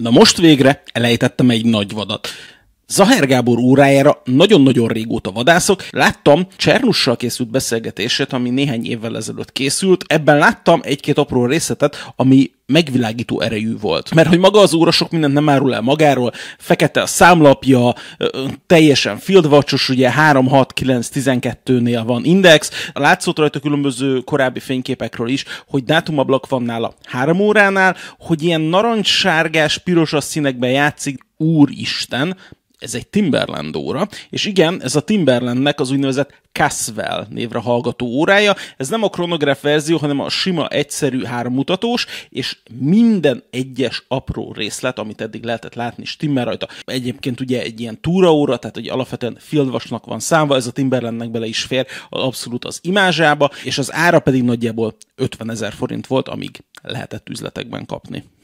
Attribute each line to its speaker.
Speaker 1: Na most végre elejtettem egy nagy vadat. Zahár Gábor órájára nagyon-nagyon régóta vadászok. Láttam Csernussal készült beszélgetését, ami néhány évvel ezelőtt készült. Ebben láttam egy-két apró részletet, ami megvilágító erejű volt. Mert hogy maga az óra sok mindent nem árul el magáról, fekete a számlapja, teljesen fieldwatchos, ugye 3, 6, 9, 12-nél van index, látszott rajta különböző korábbi fényképekről is, hogy dátumablak van nála 3 óránál, hogy ilyen narancssárgás, piros a színekben játszik, úristen, ez egy Timberland óra, és igen, ez a Timberlandnek az úgynevezett Caswell névre hallgató órája. Ez nem a kronográf verzió, hanem a sima, egyszerű hárommutatós, és minden egyes apró részlet, amit eddig lehetett látni, stimmel rajta. Egyébként ugye egy ilyen túraóra, tehát hogy alapvetően fieldvasnak van számva, ez a Timberlandnek bele is fér abszolút az imázsába, és az ára pedig nagyjából 50 ezer forint volt, amíg lehetett üzletekben kapni.